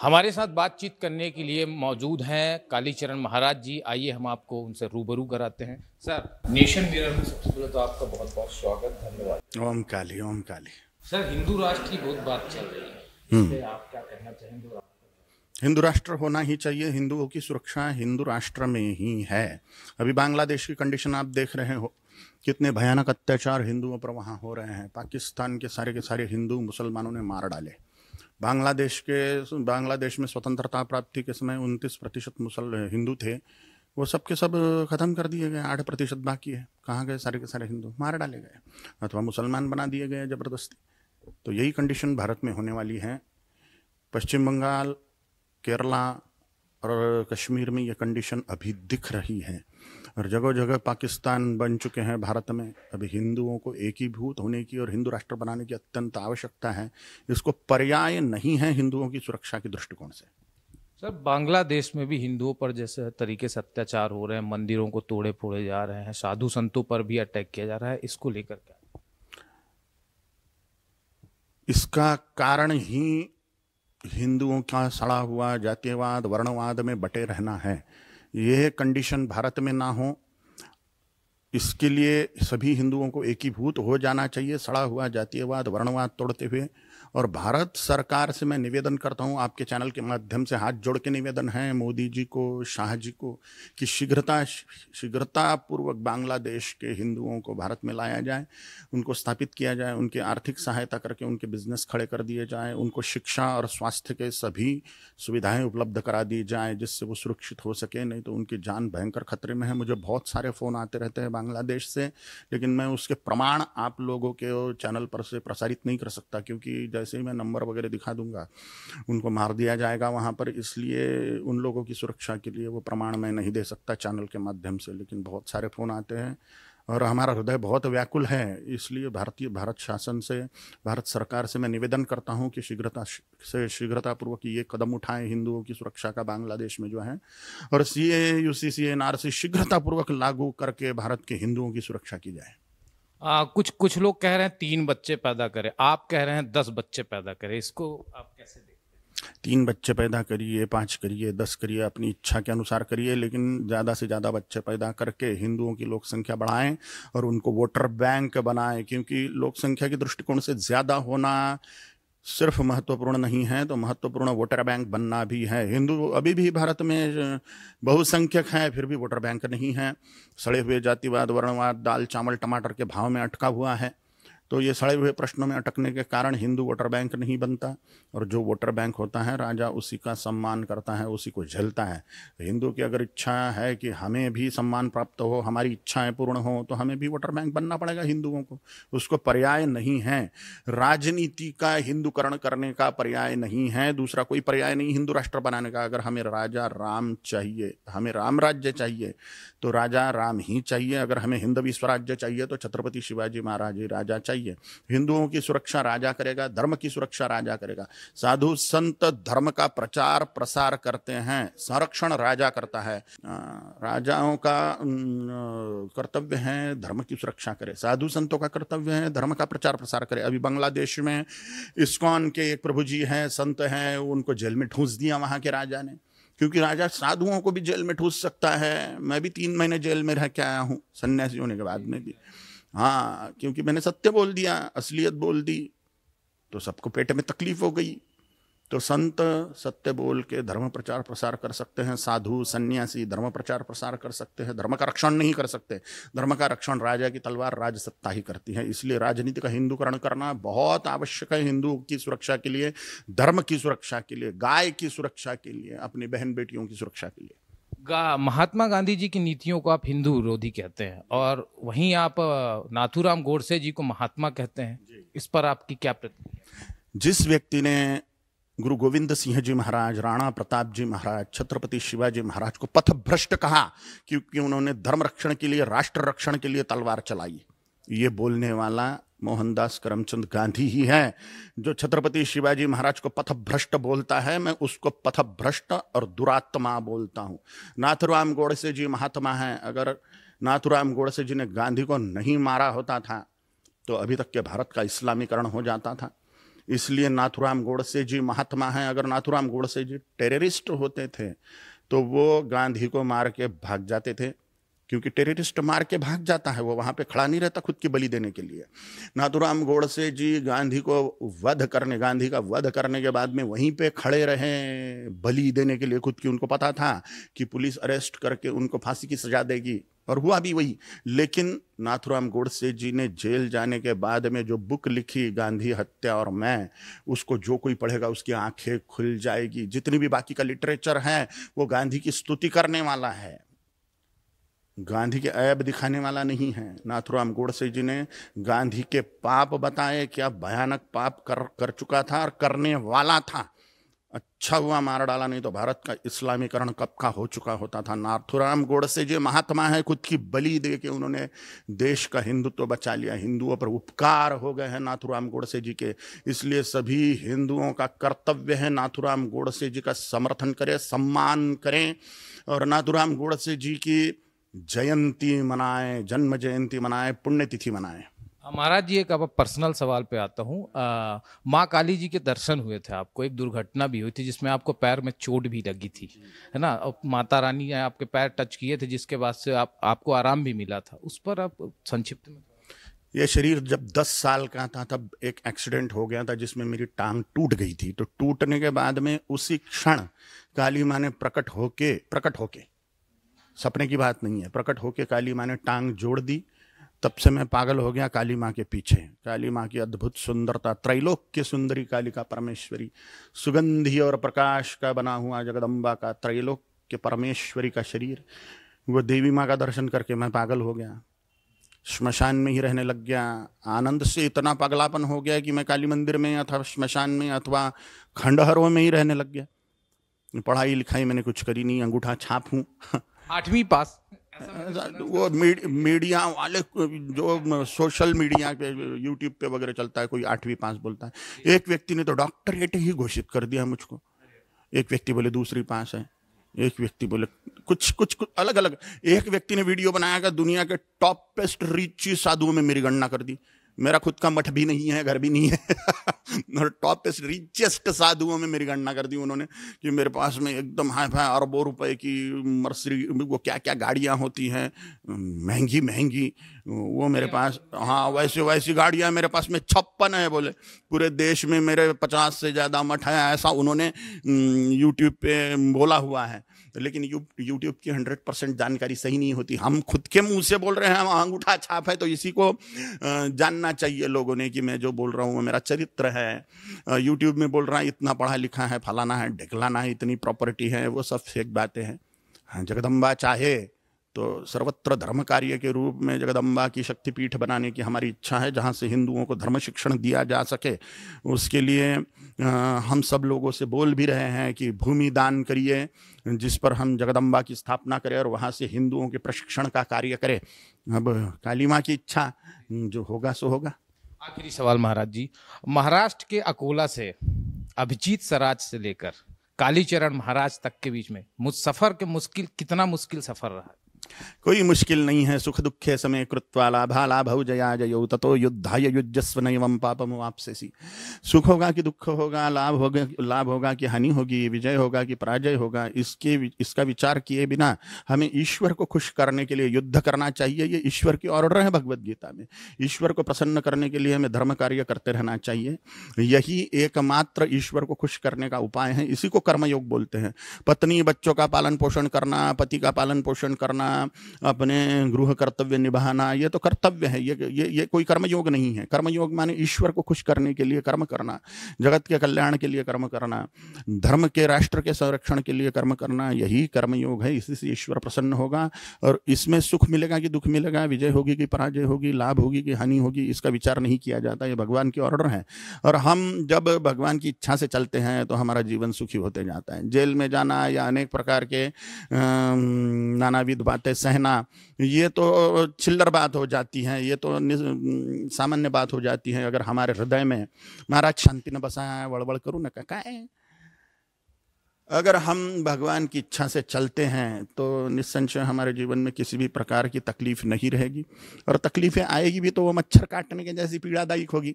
हमारे साथ बातचीत करने के लिए मौजूद हैं कालीचरण महाराज जी आइए हम आपको उनसे रूबरू कराते हैं सर नेशन मिरर में सबसे पहले तो आपका बहुत बहुत स्वागत धन्यवाद ओम काली ओम काली सर हिंदू राष्ट्र की बहुत बात चल रही है हम्म। आप क्या कहना चाहेंगे हिंदू राष्ट्र होना ही चाहिए हिंदुओं की सुरक्षा हिंदू राष्ट्र में ही है अभी बांग्लादेश की कंडीशन आप देख रहे हो कितने भयानक अत्याचार हिंदुओं पर वहाँ हो रहे हैं पाकिस्तान के सारे के सारे हिंदू मुसलमानों ने मार डाले बांग्लादेश के बांग्लादेश में स्वतंत्रता प्राप्ति के समय उनतीस प्रतिशत मुसल हिंदू थे वो सब के सब ख़त्म कर दिए गए आठ प्रतिशत बाकी है कहाँ गए सारे के सारे हिंदू मार डाले गए अथवा मुसलमान बना दिए गए ज़बरदस्ती तो यही कंडीशन भारत में होने वाली है पश्चिम बंगाल केरला और कश्मीर में ये कंडीशन अभी दिख रही है और जगह जगह पाकिस्तान बन चुके हैं भारत में अभी हिंदुओं को एकीभूत होने की और हिंदू राष्ट्र बनाने की अत्यंत आवश्यकता है इसको पर्याय नहीं है हिंदुओं की सुरक्षा के दृष्टिकोण से सर बांग्लादेश में भी हिंदुओं पर जैसे तरीके से अत्याचार हो रहे हैं मंदिरों को तोड़े फोड़े जा रहे हैं साधु संतों पर भी अटैक किया जा रहा है इसको लेकर क्या इसका कारण ही हिंदुओं का सड़ा हुआ जातिवाद वर्णवाद में बटे रहना है यह कंडीशन भारत में ना हो इसके लिए सभी हिंदुओं को एकीभूत हो जाना चाहिए सड़ा हुआ जातीयवाद वर्णवाद तोड़ते हुए और भारत सरकार से मैं निवेदन करता हूँ आपके चैनल के माध्यम से हाथ जोड़ के निवेदन है मोदी जी को शाह जी को कि शीघ्रता शीघ्रतापूर्वक बांग्लादेश के हिंदुओं को भारत में लाया जाए उनको स्थापित किया जाए उनकी आर्थिक सहायता करके उनके बिजनेस खड़े कर दिए जाए उनको शिक्षा और स्वास्थ्य के सभी सुविधाएं उपलब्ध करा दी जाए जिससे वो सुरक्षित हो सके नहीं तो उनकी जान भयंकर खतरे में है मुझे बहुत सारे फ़ोन आते रहते हैं बांग्लादेश से लेकिन मैं उसके प्रमाण आप लोगों के चैनल पर से प्रसारित नहीं कर सकता क्योंकि जैसे ही मैं नंबर वगैरह दिखा दूंगा उनको मार दिया जाएगा वहाँ पर इसलिए उन लोगों की सुरक्षा के लिए वो प्रमाण मैं नहीं दे सकता चैनल के माध्यम से लेकिन बहुत सारे फ़ोन आते हैं और हमारा हृदय बहुत व्याकुल है इसलिए भारतीय भारत शासन से भारत सरकार से मैं निवेदन करता हूं कि शीघ्रता से शीघ्रतापूर्वक ये कदम उठाएं हिंदुओं की सुरक्षा का बांग्लादेश में जो है और C A U C C N R C शीघ्रतापूर्वक लागू करके भारत के हिंदुओं की सुरक्षा की जाए आ, कुछ कुछ लोग कह रहे हैं तीन बच्चे पैदा करें आप कह रहे हैं दस बच्चे पैदा करें इसको आप कैसे तीन बच्चे पैदा करिए पाँच करिए दस करिए अपनी इच्छा के अनुसार करिए लेकिन ज़्यादा से ज़्यादा बच्चे पैदा करके हिंदुओं की लोक संख्या बढ़ाएं और उनको वोटर बैंक बनाएं क्योंकि लोक संख्या के दृष्टिकोण से ज़्यादा होना सिर्फ महत्वपूर्ण नहीं है तो महत्वपूर्ण वोटर बैंक बनना भी है हिंदू अभी भी भारत में बहुसंख्यक हैं फिर भी वोटर बैंक नहीं है सड़े हुए जातिवाद वर्णवाद दाल चावल टमाटर के भाव में अटका हुआ है तो ये सड़े हुए प्रश्नों में अटकने के कारण हिंदू वोटर बैंक नहीं बनता और जो वोटर बैंक होता है राजा उसी का सम्मान करता है उसी को झेलता है तो हिंदू की अगर इच्छा है कि हमें भी सम्मान प्राप्त हो हमारी इच्छाएं पूर्ण हो तो हमें भी वोटर बैंक बनना पड़ेगा हिंदुओं को उसको पर्याय नहीं है राजनीति का हिंदूकरण करने का पर्याय नहीं है दूसरा कोई पर्याय नहीं हिंदू राष्ट्र बनाने का अगर हमें राजा राम चाहिए हमें राम राज्य चाहिए तो राजा राम ही चाहिए अगर हमें हिंदवी स्वराज्य चाहिए तो छत्रपति शिवाजी महाराज ही राजा चाहिए सही है हिंदुओं की सुरक्षा राजा करेगा धर्म की सुरक्षा राजा करेगा साधु संत धर्म का प्रचार प्रसार करते हैं संरक्षण राजा करता है राजाओं का कर्तव्य है धर्म की सुरक्षा करे साधु संतों का कर्तव्य है धर्म का प्रचार प्रसार करे अभी बांग्लादेश में इस्कॉन के एक प्रभु जी हैं संत हैं उनको जेल में ठूंस दिया वहाँ के राजा ने क्योंकि राजा साधुओं को भी जेल में ठूस सकता है मैं भी तीन महीने जेल में रह के आया हूँ सन्यासी होने के बाद में भी हाँ क्योंकि मैंने सत्य बोल दिया असलियत बोल दी तो सबको पेट में तकलीफ हो गई तो संत सत्य बोल के धर्म प्रचार प्रसार कर सकते हैं साधु सन्यासी धर्म प्रचार प्रसार कर सकते हैं धर्म का रक्षण नहीं कर सकते धर्म का रक्षण राजा की तलवार राज सत्ता ही करती है इसलिए राजनीति का हिंदूकरण करना बहुत आवश्यक है हिंदू की सुरक्षा के लिए धर्म की सुरक्षा के लिए गाय की सुरक्षा के लिए अपनी बहन बेटियों की सुरक्षा के लिए गा, महात्मा गांधी जी की नीतियों को आप हिंदू विरोधी कहते हैं और वहीं आप नाथूराम गोडसे जी को महात्मा कहते हैं इस पर आपकी क्या प्रति जिस व्यक्ति ने गुरु गोविंद सिंह जी महाराज राणा प्रताप जी महाराज छत्रपति शिवाजी महाराज को पथ भ्रष्ट कहा क्योंकि उन्होंने धर्म रक्षण के लिए राष्ट्र रक्षण के लिए तलवार चलाई ये बोलने वाला मोहनदास करमचंद गांधी ही है जो छत्रपति शिवाजी महाराज को पथ भ्रष्ट बोलता है मैं उसको पथ भ्रष्ट और दुरात्मा बोलता हूँ नाथुराम गोडसे जी महात्मा हैं अगर नाथुराम गोडसे जी ने गांधी को नहीं मारा होता था तो अभी तक के भारत का इस्लामीकरण हो जाता था इसलिए नाथुराम गोडसे जी महात्मा हैं अगर नाथुराम गोडसे जी टेररिस्ट होते थे तो वो गांधी को मार के भाग जाते थे क्योंकि टेररिस्ट मार के भाग जाता है वो वहाँ पे खड़ा नहीं रहता खुद की बलि देने के लिए नाथुराम गोडसे जी गांधी को वध करने गांधी का वध करने के बाद में वहीं पे खड़े रहे बलि देने के लिए खुद की उनको पता था कि पुलिस अरेस्ट करके उनको फांसी की सजा देगी और हुआ भी वही लेकिन नाथुराम गोडसे जी ने जेल जाने के बाद में जो बुक लिखी गांधी हत्या और मैं उसको जो कोई पढ़ेगा उसकी आंखें खुल जाएगी जितनी भी बाकी का लिटरेचर है वो गांधी की स्तुति करने वाला है गांधी के ऐब दिखाने वाला नहीं है नाथुराम गोडसे जी ने गांधी के पाप बताए क्या भयानक पाप कर कर चुका था और करने वाला था अच्छा हुआ मार डाला नहीं तो भारत का इस्लामीकरण कब का हो चुका होता था नाथुराम गोडसे जी महात्मा है खुद की बलि दे के उन्होंने देश का हिंदुत्व तो बचा लिया हिंदुओं पर उपकार हो गए हैं नाथुराम गोडसे जी के इसलिए सभी हिंदुओं का कर्तव्य है नाथुराम गोडसे जी का समर्थन करें सम्मान करें और नाथुराम गोडसे जी की जयंती मनाएं जन्म जयंती मनाए पुण्यतिथि मनाएं महाराज जी एक अब पर्सनल सवाल पे आता हूँ माँ काली जी के दर्शन हुए थे आपको एक दुर्घटना भी हुई थी जिसमें आपको पैर में चोट भी लगी थी है ना और माता रानी ने आपके पैर टच किए थे जिसके बाद से आप आपको आराम भी मिला था उस पर आप संक्षिप्त में यह शरीर जब 10 साल का था तब एक एक्सीडेंट हो गया था जिसमें मेरी टांग टूट गई थी तो टूटने के बाद में उसी क्षण काली माँ ने प्रकट होके प्रकट होके सपने की बात नहीं है प्रकट होके काली माँ ने टांग जोड़ दी तब से मैं पागल हो गया काली माँ के पीछे काली माँ की अद्भुत सुंदरता त्रैलोक्य सुंदरी कालिका परमेश्वरी सुगंधी और प्रकाश का बना हुआ जगदम्बा का त्रैलोक्य परमेश्वरी का शरीर वो देवी माँ का दर्शन करके मैं पागल हो गया श्मशान में ही रहने लग गया आनंद से इतना पागलापन हो गया कि मैं काली मंदिर में अथवा श्मशान में अथवा खंडहरों में ही रहने लग गया पढ़ाई लिखाई मैंने कुछ करी नहीं अंगूठा छाप हूँ आठवीं पास वो मीडिया वाले जो सोशल मीडिया पे यूट्यूब पे वगैरह चलता है कोई आठवीं पास बोलता है एक व्यक्ति ने तो डॉक्टरेट ही घोषित कर दिया मुझको एक व्यक्ति बोले दूसरी पास है एक व्यक्ति बोले कुछ कुछ कुछ अलग अलग एक व्यक्ति ने वीडियो बनाया कि दुनिया के टॉपेस्ट रिची साधुओं में मेरी गणना कर दी मेरा खुद का मठ भी नहीं है घर भी नहीं है और टॉपेस्ट रिचेस्ट साधुओं में मेरी गणना कर दी उन्होंने कि मेरे पास में एकदम हाई फाई अरबों रुपए की मर्सरी वो क्या क्या गाड़ियाँ होती हैं महंगी महंगी वो मेरे पास हाँ वैसी वैसी गाड़ियाँ मेरे पास में छप्पन है बोले पूरे देश में मेरे पचास से ज़्यादा मठ हैं ऐसा उन्होंने यूट्यूब पे बोला हुआ है लेकिन यूट्यूब की हंड्रेड परसेंट जानकारी सही नहीं होती हम खुद के मुंह से बोल रहे हैं हम अंगूठा छाप है तो इसी को जानना चाहिए लोगों ने कि मैं जो बोल रहा हूँ मेरा चरित्र है यूट्यूब में बोल रहा है इतना पढ़ा लिखा है फलाना है ढिकलाना है इतनी प्रॉपर्टी है वो सब फेक बातें हैं हाँ, जगदम्बा चाहे तो सर्वत्र धर्म कार्य के रूप में जगदम्बा की शक्तिपीठ बनाने की हमारी इच्छा है जहाँ से हिंदुओं को धर्म शिक्षण दिया जा सके उसके लिए हम सब लोगों से बोल भी रहे हैं कि भूमि दान करिए जिस पर हम जगदम्बा की स्थापना करें और वहाँ से हिंदुओं के प्रशिक्षण का कार्य करें अब काली माँ की इच्छा जो होगा सो होगा आखिरी सवाल महाराज जी महाराष्ट्र के अकोला से अभिजीत सराज से लेकर कालीचरण महाराज तक के बीच में मुझ सफर के मुश्किल कितना मुश्किल सफर रहा कोई मुश्किल नहीं है सुख दुखे समय कृत्वा लाभा लाभ जया जयो तथो युद्धाय युजस्व नम पापम आपसे सी सुख होगा कि दुख होगा लाभ होगा लाभ होगा कि हानि होगी विजय होगा कि पराजय होगा इसके इसका विचार किए बिना हमें ईश्वर को खुश करने के लिए युद्ध करना चाहिए ये ईश्वर की ऑर्डर है भगवदगीता में ईश्वर को प्रसन्न करने के लिए हमें धर्म कार्य करते रहना चाहिए यही एकमात्र ईश्वर को खुश करने का उपाय है इसी को कर्मयोग बोलते हैं पत्नी बच्चों का पालन पोषण करना पति का पालन पोषण करना अपने गृह कर्तव्य निभाना ये तो कर्तव्य है ये ये ये कोई कर्मयोग नहीं है कर्मयोग माने ईश्वर को खुश करने के लिए कर्म करना जगत के कल्याण के लिए कर्म करना धर्म के राष्ट्र के संरक्षण के लिए कर्म करना यही कर्मयोग है इसी से ईश्वर प्रसन्न होगा और इसमें सुख मिलेगा कि दुख मिलेगा विजय होगी कि पराजय होगी लाभ होगी कि हानि होगी इसका विचार नहीं किया जाता ये भगवान की ऑर्डर है और हम जब भगवान की इच्छा से चलते हैं तो हमारा जीवन सुखी होते जाता है जेल में जाना या अनेक प्रकार के नानाविध बात बातें सहना ये तो छिल्लर बात हो जाती हैं ये तो सामान्य बात हो जाती है अगर हमारे हृदय में महाराज शांति न बसाया है वड़बड़ करूँ ना कहा है अगर हम भगवान की इच्छा से चलते हैं तो निस्संशय हमारे जीवन में किसी भी प्रकार की तकलीफ नहीं रहेगी और तकलीफें आएगी भी तो वो मच्छर काटने के जैसी पीड़ादायक होगी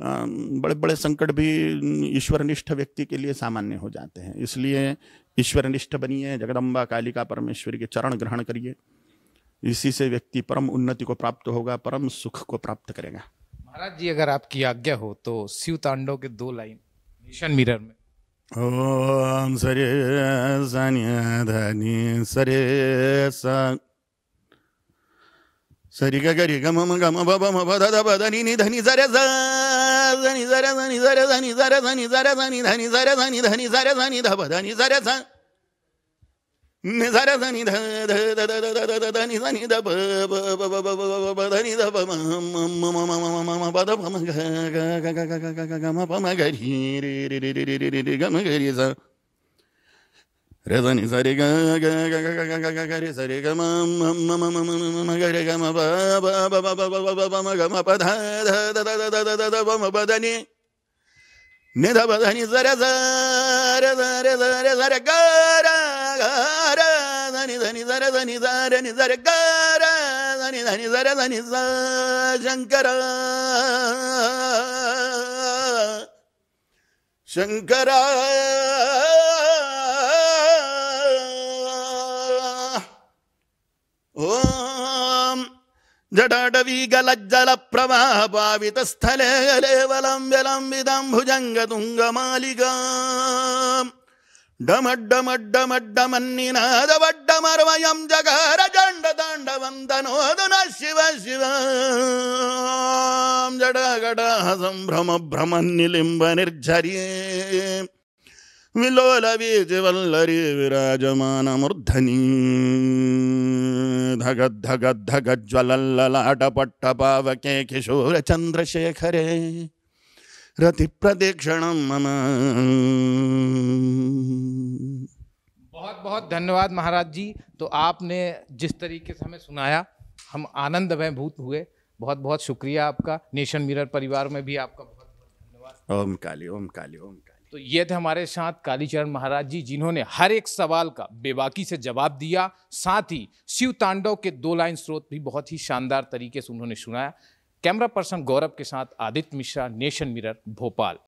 बड़े बड़े संकट भी ईश्वरनिष्ठ व्यक्ति के लिए सामान्य हो जाते हैं इसलिए ईश्वरनिष्ठ बनिए जगदम्बा कालिका परमेश्वरी के चरण ग्रहण करिए इसी से व्यक्ति परम उन्नति को प्राप्त होगा परम सुख को प्राप्त करेगा महाराज जी अगर आपकी आज्ञा हो तो शिव तांडव के दो लाइन मिशन मिरर में ओम सरे सनि धनि सरे सा ಸರಿ ಗ ಗರಿ ಗಮ ಗಮ ಬ ಬಮ ಬ ದ ಬ ದ ನಿ ನಿ ಧ ನಿ ಸ ರ ಸ ಸ ನಿ ಸ ರ ಸ ನಿ ಸ ರ ಸ ನಿ ಸ ರ ಸ ನಿ ಸ ರ ಸ ನಿ ಧ ನಿ ಸ ರ ಸ ನಿ ಧ ನಿ ಸ ರ ಸ ನಿ ಧ ಬ ದ ನಿ ಸ ರ ಸ ನಿ ಸ ರ ಸ ನಿ ಧ ಧ ದ ದ ದ ದ ದ ದ ನಿ ಸ ನಿ ಧ ಬ ಬ ಬ ಬ ಬ ಬ ಬ ಬ ದ ನಿ ಧ ಬ ಮ ಮ ಮ ಮ ಮ ಮ ಮ ಮ ಬ ದ ಪ ಮ ಗ ಗ ಗ ಗ ಗ ಗ ಗ ಗ ಮ ಪ ಮ ಗ ರಿ ರಿ ರಿ ರಿ ರಿ ರಿ ರಿ ಗ ಮ ಗ ರಿ ಸ Резани зарега, зарега, мама, Nedabadani zara zara zara zara zara gara gara zani zani zara zani zara ni zara gara zani zani zara zani zara shankara shankara ఓం జడాడవీగలజ్జల ప్రభావిత స్థలే గలేవలం భుజంగ తుంగ విలంబిదం డమడ్డమడ్డమడ్డమన్ని డమడ్డమడ్డమడ్డమన్నినాదవడ్డమర్వయం జగర జండ తాండవందనోదన శివ శివ జడగడ సంభ్రమ భ్రమ నిలింబ నిర్జరీ विलोलबीजवल्लरी विराजमानमूर्धनी धगद्धगद्धगज्ज्वलल्ललाटपट्टपावके किशोरचन्द्रशेखरे रतिप्रदीक्षणं मम बहुत बहुत धन्यवाद महाराज जी तो आपने जिस तरीके से हमें सुनाया हम आनंद में भूत हुए बहुत बहुत शुक्रिया आपका नेशन मिरर परिवार में भी आपका बहुत बहुत धन्यवाद ओम काली ओम काली ओम काली तो ये थे हमारे साथ कालीचरण महाराज जी जिन्होंने हर एक सवाल का बेबाकी से जवाब दिया साथ ही शिव तांडव के दो लाइन स्रोत भी बहुत ही शानदार तरीके से उन्होंने सुनाया कैमरा पर्सन गौरव के साथ आदित्य मिश्रा नेशन मिरर भोपाल